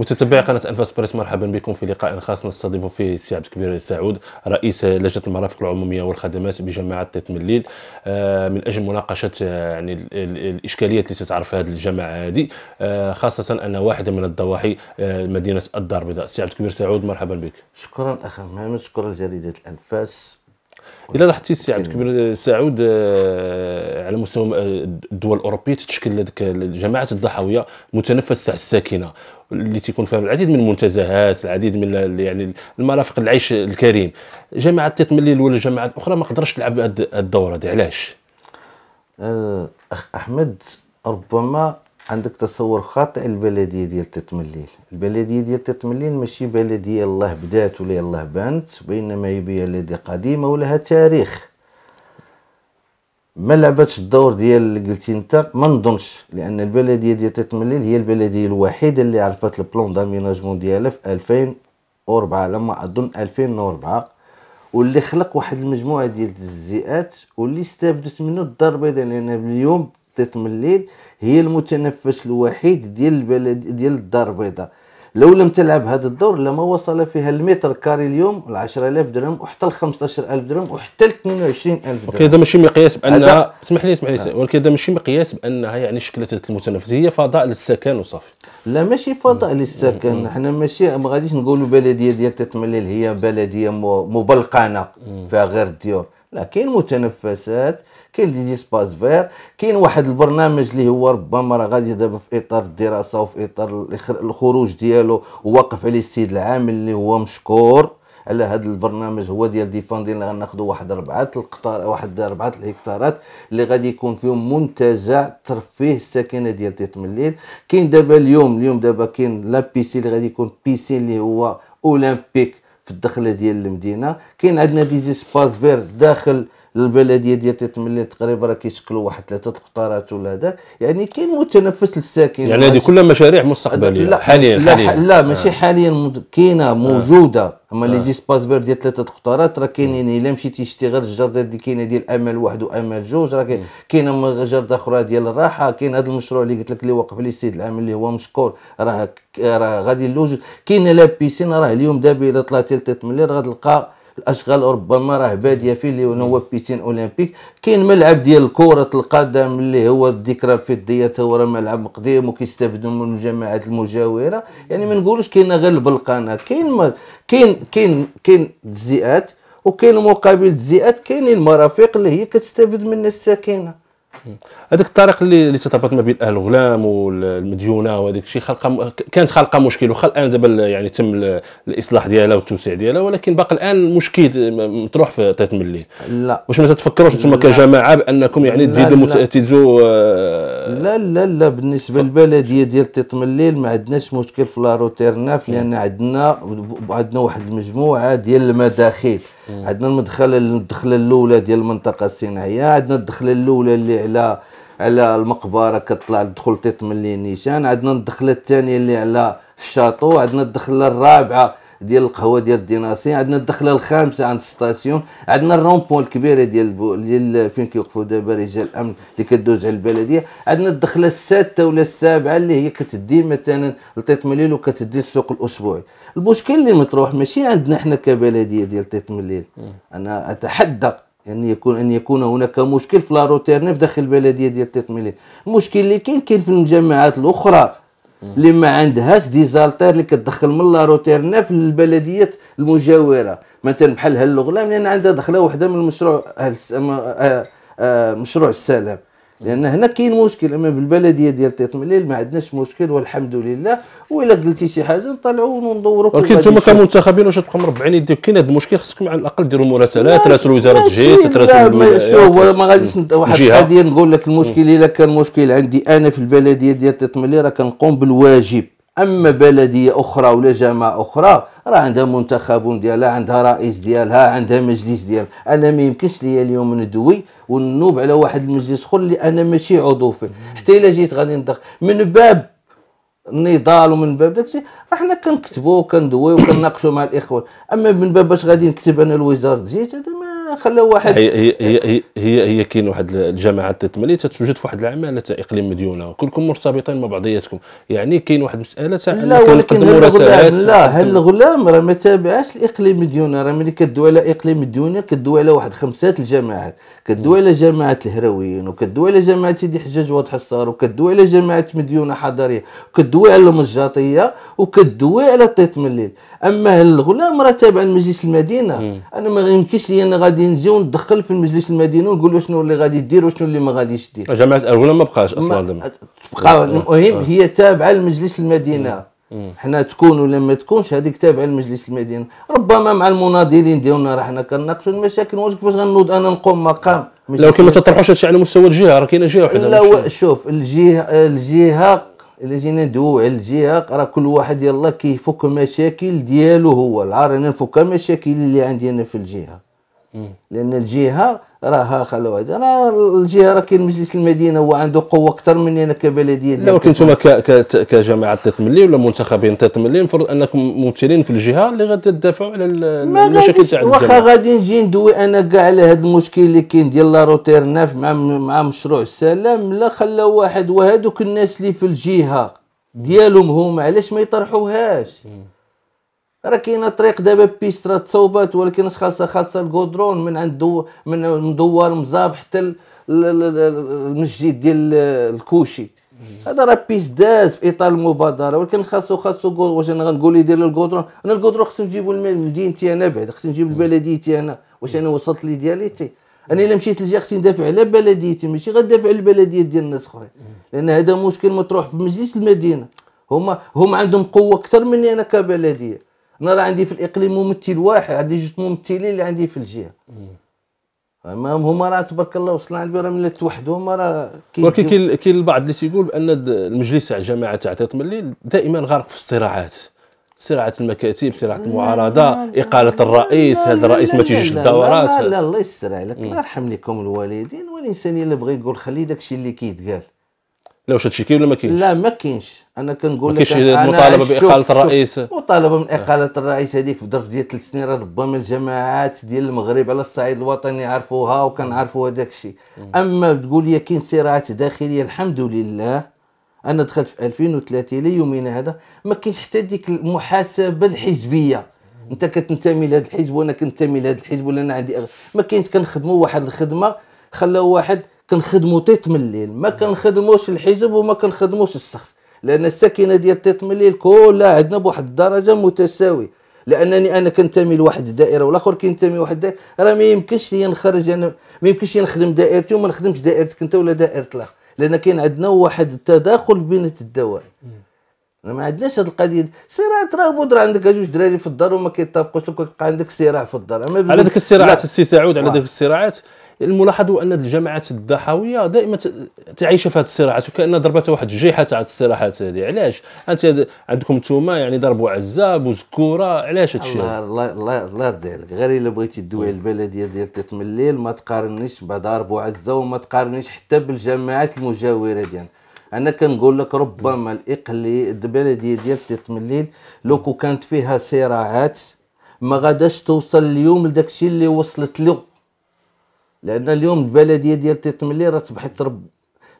متتبع قناه انفاس بريس مرحبا بكم في لقاء خاص نستضيف فيه السي عبد الكبير السعود رئيس لجنه المرافق العموميه والخدمات بجماعه من مليل آه، من اجل مناقشه يعني الاشكاليات اللي تتعرف هذه الجماعه هذه آه، خاصه ان واحده من الضواحي آه، مدينه الدار البيضاء سي عبد الكبير سعود مرحبا بك شكرا اخ محمد شكرا لجريده الانفاس الا لاحظتي سي عبد الكبير آه، سعود آه، على مستوى آه، الدول الاوروبيه تتشكل هذيك الجماعات الضحويه متنفس تاع الساكنه اللي تيكون فيها العديد من المنتزهات العديد من يعني المرافق العيش الكريم جماعه تيتمليل ولا جماعات اخرى ما قدرش تلعب هذه الدور هذه علاش احمد ربما عندك تصور خاطئ البلديه ديال تتمليل البلديه ديال تتمليل ماشي بلديه الله بدات ولا الله بانت بينما هي بلديه قديمه ولها تاريخ ما لعبتش الدور ديال اللي قلتي انت ما نظنش لان البلديه ديال تتمليل هي البلديه الوحيده اللي عرفت البلون داميناجمون ديالها في 2004 لما اظن 2004 واللي خلق واحد المجموعه ديال الجزئيات واللي استافدت منه الدار البيضاء لان اليوم تخطيط من الليل هي المتنفس الوحيد ديال البلد ديال الدار البيضاء لو لم تلعب هذا الدور لما وصل فيها المتر كاري اليوم ل 10000 درهم وحتى ل 15000 درهم وحتى ل 22000 درهم ولكن هذا ماشي مقياس بانها اسمح لي اسمح لي آه. ولكن هذا ماشي مقياس بانها يعني شكلت المتنفس هي فضاء للسكن وصافي لا ماشي فضاء للسكن حنا ماشي ما غاديش نقولوا بلديه ديال تتمليل هي بلديه مبلقنه فيها غير الديور لا كاين متنفسات كاين لي ديسباس فير كاين واحد البرنامج اللي هو ربما راه غادي دابا في اطار الدراسه وفي اطار الخروج ديالو وواقف عليه السيد العامل اللي هو مشكور على هذا البرنامج هو ديال ديفاندين اللي غناخذوا واحد ربعه القطار واحد ربعه الهكتارات اللي غادي يكون فيهم منتجع ترفيه الساكنه ديال تيتمليل كاين دابا اليوم اليوم دابا كاين لا بيسي اللي غادي يكون بيسي اللي هو اولمبيك في الدخله ديال المدينه كاين عندنا دي فير داخل البلديه ديال ملي تقريبا راه كيشكلوا واحد ثلاثه القطارات ولا هذاك يعني كاين متنفس للساكن يعني هذه كلها مشاريع مستقبليه لا حاليا لا, حاليا. لا ماشي آه. حاليا كاينه آه. موجوده اما آه. لي سباس فير ديال ثلاثه القطارات راه كاينين الا مشيتي شتي غير الجرده اللي كاينه ديال امل واحد وامل جوج راه كاينه جرده اخرى ديال الراحه كاين هذا المشروع اللي قلت لك اللي وقف عليه السيد العام اللي هو مشكور راه راه غادي لوجود كاينه لا بيسين راه اليوم دابا الا طلعتي لتيت ملير غتلقى الاشغال ربما راه باديه فيه اللي هو بيتين اولمبيك كاين ملعب ديال كره القدم اللي هو الذكرى الفضيه هو راه ملعب قديم وكيستافدوا من الجماعات المجاوره يعني ما نقولوش كاينه غير البلقانه كاين كاين كاين كاين تجزئات وكاين مقابل التجزئات كاينين المرافق اللي هي كتستافد منها الساكنه هذاك الطريق اللي اللي تتربط ما بين اهل الغلام والمديونه وهذاك الشيء خلق كانت خلقه مشكل وخا الان دابا يعني تم الاصلاح ديالها والتوسيع ديالها ولكن باقي الان المشكل مطروح في طيط ملي لا واش ما تفكروش انتم كجماعه بانكم يعني تزيدوا مت... تزيدوا آه، لا لا لا بالنسبه للبلديه ديال طيط ملي ما عندناش مشكل في لا روتيرناف لان عندنا عندنا واحد المجموعه ديال المداخيل عندنا المدخل الدخله الاولى ديال المنطقه الصناعيه عندنا الدخله الاولى اللي على على المقبره كتطلع لدخول تيط من نيشان عندنا الدخله الثانيه اللي على الشاطو عندنا الدخله الرابعه ديال القهوه ديال الديناسي عندنا الدخله الخامسه عند ستاسيون عندنا الرومبون الكبيره ديال ديال فين كيوقفوا دابا رجال الامن اللي كدوز على البلديه عندنا الدخله السادسه ولا السابعه اللي هي كتدي مثلا لطيط مليل وكتدي السوق الاسبوعي المشكل اللي مطروح ماشي عندنا احنا كبلديه ديال طيط مليل انا اتحدى ان يعني يكون ان يكون هناك مشكل في لاروتيرنيف داخل البلديه ديال تيت مليل المشكل اللي كاين كاين في المجمعات الاخرى اللي ما عندهاش ديزالتير اللي كتدخل من لا روتيرنا في البلديات المجاوره مثلا بحال هالغلام لان عندها دخله واحده من المشروع آه، آه، مشروع السلام لان هنا كاين مشكل اما بالبلديه ديال تطمليل ما عندناش مشكل والحمد لله والا قلتي شي حاجه نطلعوا وندوروا ولكن انتم كمنتخبين واش تبقى مربعين يديك كاين هذا المشكل خصكم على الاقل ديروا مراسلات تراسلوا وزاره الجهه تراسلوا شوف ما غاديش واحد القضيه نقول لك المشكل الا كان مشكل عندي انا في البلديه ديال تطمليل راه كنقوم بالواجب اما بلديه اخرى ولا جماعه اخرى راه عندها منتخب ديالها عندها رئيس ديالها عندها مجلس ديالها انا ما يمكنش ليا اليوم ندوي ونوب على واحد المجلس اخر اللي انا ماشي عضو فيه حتى الا جيت غادي ندخل من باب النضال ومن باب داكشي راه حنا كنكتبوا وكندويو وكنناقشوا مع الاخوان اما من باب باش غادي نكتب انا الوزاره جيت هذا ما خلاو واحد هي هي هي هي, هي كاين واحد الجماعات الثمانيه تتوجد في واحد العماله تاع اقليم مديونه كلكم مرتبطين مع بعضياتكم يعني كاين واحد المساله تاع لا ولكن هل الغلام لا هل الغلام راه ما تابعش الاقليم مديونه راه ملي كدوي على اقليم مديونه كدوي على واحد خمسات الجماعات كدوي على جماعه الهراويين وكدوي على جماعه سيدي حجاج واضح الصار وكدوي على جماعه مديونه حضريه وكدوي على المجاطيه وكدوي على طيط مليل اما هل الغلام راه تابع لمجلس المدينه انا ما يمكنش لي انا غادي غادي نجيو ندخل في المجلس المدينه ونقول له شنو اللي غادي دير وشنو اللي ما غاديش دير آه، جماعه الاولى ما بقاش اصلا تبقى المهم آه. هي تابعه لمجلس المدينه حنا تكون ولا ما تكونش هذيك تابعه لمجلس المدينه ربما مع المناضلين ديالنا راه حنا كنناقشوا المشاكل واش كيفاش غنوض انا نقوم مقام لكن ما تطرحوش هادشي على مستوى الجهه راه كاينه جهه وحده لا شوف الجهه الجهه الا جينا ندويو على الجهه راه كل واحد يلا كيفك المشاكل ديالو هو العار انا نفك المشاكل اللي عندي انا في الجهه لان الجهه راها خلوها راه الجهه راه كاين مجلس المدينه هو عنده قوه اكثر مني انا كبلديه لا ولكن انتم كجماعه تتملي ولا منتخبين تتملي المفروض انكم ممثلين في الجهه اللي غادي تدافعوا على المشاكل تاع الجماعه واخا غادي نجي ندوي انا كاع على هذا المشكل اللي كاين ديال لا روتير ناف مع مع مشروع السلام لا خلا واحد وهذوك الناس اللي في الجهه ديالهم هما علاش ما يطرحوهاش راه كاينه طريق دابا بيست راه تصوبات ولكن اش خاصها خاصها الكودرون من عند دو من دوار مزاب حتى المسجد ديال الكوشي هذا راه بيس داز في اطار المبادره ولكن خاصو خاصو واش انا غنقول يدير الكودرون انا الكودرون خصني نجيبو لمدينتي انا بعد خصني نجيب لبلديتي انا واش انا وصلت لي ديالتي انا الا مشيت لجي خصني ندافع على بلديتي ماشي غندافع على البلديات ديال الناس اخرين لان هذا مشكل مطروح في مجلس المدينه هما هما عندهم قوه اكثر مني انا كبلديه انا راه عندي في الاقليم ممثل واحد عندي جوج ممثلين اللي عندي في الجهه ما هما راه تبارك الله وصلنا عند راه ملي توحدوا هما راه ولكن كاين كاين البعض اللي تيقول بان المجلس تاع الجماعه تاع تيط الليل دائما غارق في الصراعات صراعات المكاتب صراعات المعارضه اقاله الرئيس هذا الرئيس ما تيجيش الدورات لا لا الله يستر عليك الله يرحم لكم الوالدين والانسان اللي بغى يقول خلي داكشي اللي كيتقال لا واش هادشي كاين ولا ما كاينش لا ما كاينش انا كنقول لك مطالبه باقاله الرئيس مطالبه من آه. اقاله الرئيس هذيك في ظرف ديال ثلاث سنين ربما الجماعات ديال المغرب على الصعيد الوطني عرفوها وكنعرفوا هذاك الشيء اما تقول لي كاين صراعات داخليه الحمد لله انا دخلت في 2003 ليومنا هذا ما كاينش حتى ديك المحاسبه الحزبيه انت كتنتمي لهذا الحزب وانا كنتمي لهذا الحزب ولا انا عندي ما كاينش كنخدموا واحد الخدمه خلاو واحد كنخدموا تيت من الليل ما نعم. كنخدموش الحجب وما كنخدموش السخف لان السكنه ديال تيت من الليل كلها عندنا بواحد الدرجه متساوي لانني انا كنتمي لواحد الدائره والاخر كينتمي لواحد الدائره راه ما يمكنش لي نخرج انا ما يمكنش نخدم دائرتي وما نخدمش دائرتك انت ولا دائره الاخر لان كاين عندنا واحد التداخل بين الدوائر ما عندناش هاد القضيه صراع راه بودر عندك جوج دراري في الدار وما كيتفقوش وكيبقى عندك صراع في الدار على ذاك الصراعات السي سعود على ذاك الصراعات الملاحظ هو ان الجماعات الضحاويه دائما تعيش في هذه الصراعات وكان ضربتها واحد الجيحه تاع الصراعات هذه علاش انت عندكم نتوما يعني ضربوا عزاب وزكوره علاش الشيء الله الله الله يرضي عليك غير الا بغيتي الدوية البلديه ديال تيط من الليل ما تقارنيش بضرب عزه وما تقارنيش حتى بالجماعات المجاوره ديالنا انا كنقول لك ربما الاقلي البلديه ديال تيط من الليل لو كانت فيها صراعات ما غاداش توصل اليوم لداكشي اللي وصلت له لان اليوم البلديه ديال تيتملي راه اصبحت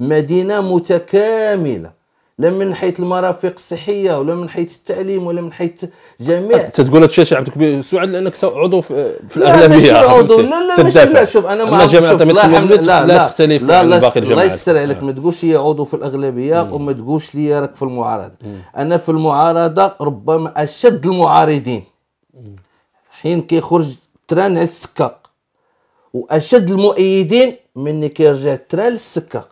مدينه متكامله لا من حيث المرافق الصحيه ولا من حيث التعليم ولا من حيث جميع تتقول هذا الشيء شي عبد الكبير سعد لانك عضو في الاغلبيه لا عضو لا لا ماشي لا شوف انا ما عرفتش لا, لا, لا تختلف لا لا باقي الجماعات الله يستر عليك ما تقولش لي عضو في الاغلبيه مم. وما تقولش لي راك في المعارضه مم. انا في المعارضه ربما اشد المعارضين مم. حين كيخرج تران على السكه واشد المؤيدين منك كيرجع الترا للسكه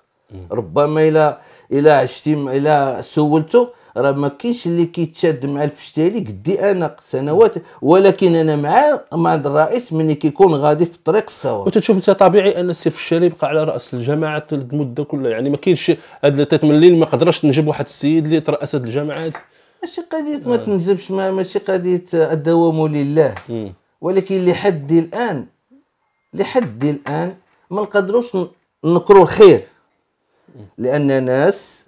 ربما الى الى عشتي الى سولته راه ما كاينش اللي كيتشاد مع ديالي قدي انا سنوات ولكن انا مع مع الرئيس ملي كيكون غادي في الطريق الصواب وتتشوف انت طبيعي ان السيف الشالي بقى على راس الجماعه المده كلها يعني ما كاينش هاد تات ما قدرش نجيب واحد السيد اللي تراس هاد الجماعات ماشي قضيه ما آه. تنجبش ماشي قضيه الدوام لله ولكن لحد الان لحد الان ما نقدروش ننكروا الخير لان ناس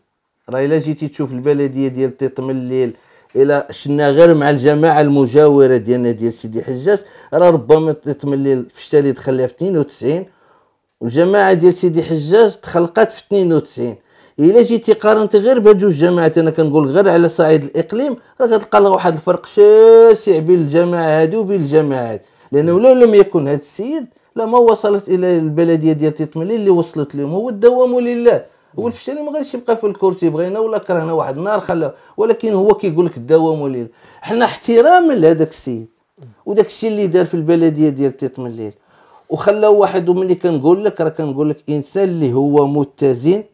راه الا جيتي تشوف البلديه ديال تيط من الليل الا شنا غير مع الجماعه المجاوره ديالنا ديال سيدي حجاج راه ربما تيط من الليل في الشتاء اللي دخل في 92 والجماعه ديال سيدي حجاج تخلقات في 92 الا جيتي قارنت غير بهاد جوج جماعات انا كنقول غير على صعيد الاقليم راه غتلقى واحد الفرق شاسع بين الجماعه هادي وبين الجماعات لانه لو لم يكن هذا السيد لما وصلت الى البلديه ديال تيتملي اللي وصلت لهم هو الدوام لله هو الفشل ما غاديش يبقى في الكرسي بغينا ولا كرهنا واحد النهار خلا ولكن هو كيقول لك الدوام لله حنا احتراما لهذاك السيد وداك الشيء اللي دار في البلديه ديال تيتملي وخلاه واحد وملي كنقول لك راه كنقول لك انسان اللي هو متزن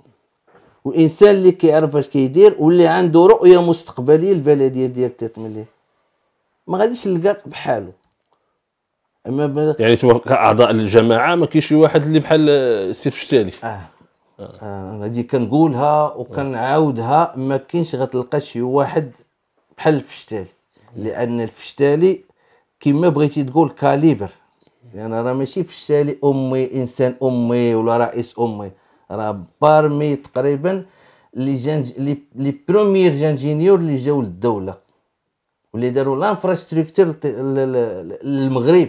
وانسان اللي كيعرف اش كيدير واللي عنده رؤيه مستقبليه البلديه ديال تيتملي ما غاديش نلقاك بحاله اما بالك يعني توا كاعضاء الجماعه ما كاينش شي واحد اللي بحال السي الشتالي اه, آه. آه. كنقولها وكنعاودها ما كاينش غتلقى شي واحد بحال الفشتالي لان الفشتالي كما بغيتي تقول كاليبر لان يعني راه ماشي فشتالي امي انسان امي ولا رئيس امي راه بارمي تقريبا لي جان لي بروميير جانجينيور اللي جاو للدوله واللي داروا لانفراستركتور للمغرب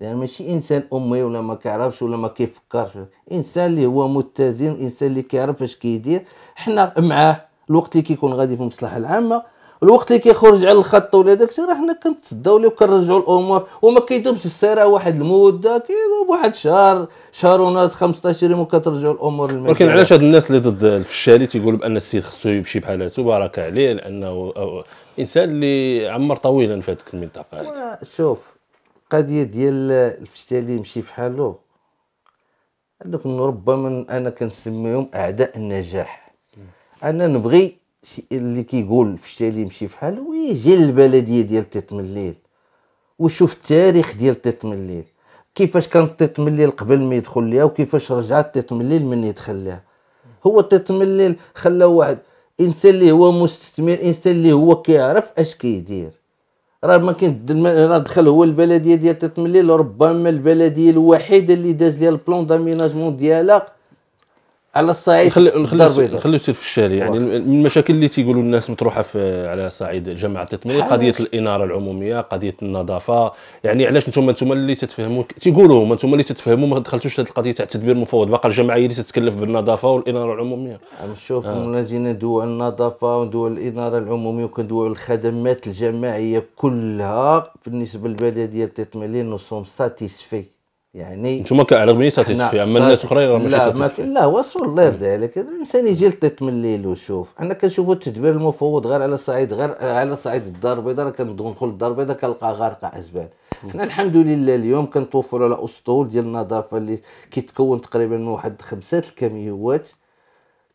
يعني ماشي انسان امي ولا ما كيعرفش ولا ما كيفكرش انسان اللي هو متزن انسان اللي كيعرف اش كيدير حنا معاه الوقت اللي كيكون غادي في المصلحه العامه الوقت اللي كيخرج على الخط ولا داك الشيء راه حنا كنتصداو ليه وكنرجعوا الامور وما كيدومش السيره واحد المده كيدوم واحد شهر شهر ونص 15 يوم وكترجعوا الامور للمكان ولكن علاش هاد الناس اللي ضد الفشالي تيقولوا بان السيد خصو يمشي بحال هاتو بارك عليه لانه انسان اللي عمر طويلا في هذيك المنطقه هذه شوف القضيه ديال الفشتالي يمشي في حالو هذوك ربما انا كنسميهم اعداء النجاح انا نبغي شي اللي كيقول الفشتالي يمشي في حالو ويجي للبلديه ديال تتمليل ويشوف التاريخ ديال تتمليل كيفاش كان من تتمليل قبل ما يدخل ليها وكيفاش رجعت تتمليل من يدخل ليها هو تتمليل خلى واحد انسان اللي هو مستثمر انسان اللي هو كيعرف اش كيدير راه ما كاين راه دخل هو البلديه ديال تتمليل ربما البلديه الوحيده اللي داز ليها البلان داميناجمون ديالها على الصعيد نخلي نخلي يصير في الشارع يعني من المشاكل اللي تيقولوا الناس مطروحه في على صعيد جماعه التطمير قضيه الاناره العموميه قضيه النظافه يعني علاش انتم انتم اللي تتفهموا تيقولوا انتم اللي تتفهموا ما دخلتوش هذه القضيه تاع التدبير المفوض باقي الجماعه هي اللي تتكلف بالنظافه والاناره العموميه نشوف آه. من جينا ندويو النظافه وندويو الاناره العموميه وكندويو الخدمات الجماعيه كلها بالنسبه للبلديه ديال التطمير نصوم ساتيسفي يعني على كاعلى ساتيسفي اما الناس اخرين راه ماشي ساتيسفي لا وصل غير ذلك الانسان يجي لطيط من الليل ويشوف انا كنشوفوا التدبير المفوض غير على صعيد غير على صعيد الدار البيضاء راه كندخل الدار البيضاء كنلقى غارقه عجبان حنا الحمد لله اليوم كنتوفروا على اسطول ديال النظافه اللي كيتكون تقريبا من واحد خمسه الكاميوات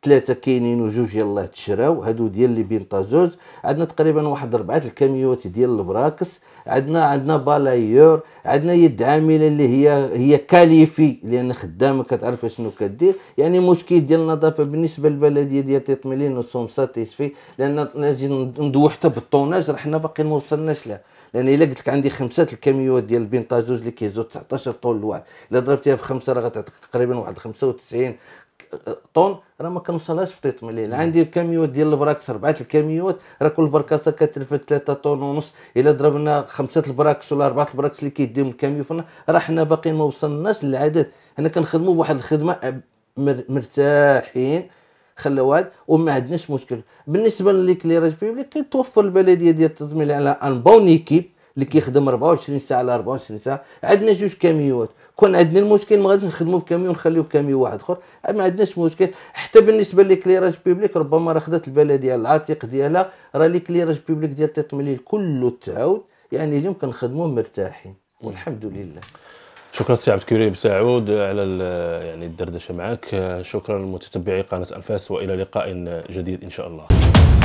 ثلاثه كاينين وجوج يلاه تشراو هادو ديال اللي بين طاجوج عندنا تقريبا واحد اربعه الكاميوات ديال البراكس عندنا عندنا بالايور عندنا يد عامله اللي هي هي كاليفي لان خدامه كتعرف شنو كدير يعني مشكل ديال النظافه بالنسبه للبلديه ديال تطملين نصهم ساتيسفي لان نجي ندوي حتى بالطوناج راه حنا باقي ما وصلناش لها لان الا قلت لك عندي خمسه الكاميوات ديال البنطازوز اللي كيهزوا 19 طن الواحد الا ضربتيها في خمسه راه غتعطيك تقريبا واحد 95 طن راه ما كنوصلهاش في طيط مليل عندي كاميوات ديال البراكس اربعه الكاميوات راه كل بركاسه كتلفت ثلاثة طون ونص الا ضربنا خمسه البراكس ولا اربعه البراكس اللي كيديهم الكاميو فينا راه حنا باقيين ما وصلناش للعدد حنا كنخدموا بواحد الخدمه مرتاحين خلاو هاد وما عندناش مشكل بالنسبه لليكليراج بيبليك كيتوفر البلديه ديال التضمين على ان بون ايكيب اللي كيخدم 24 ساعه على 24 ساعه عندنا جوج كاميوات كون عندنا المشكل ما غاديش نخدموا بكاميون ونخليو كاميون واحد اخر ما عندناش مشكل حتى بالنسبه لكليراج بيبليك ربما راه خدات البلديه العتيق ديالها راه لي كليراج بيبليك ديال تطمليل كله تعاود يعني اليوم كنخدموا مرتاحين والحمد لله شكرا سي عبد الكريم سعود على يعني الدردشه معك شكرا لمتتبعي قناه انفاس والى لقاء جديد ان شاء الله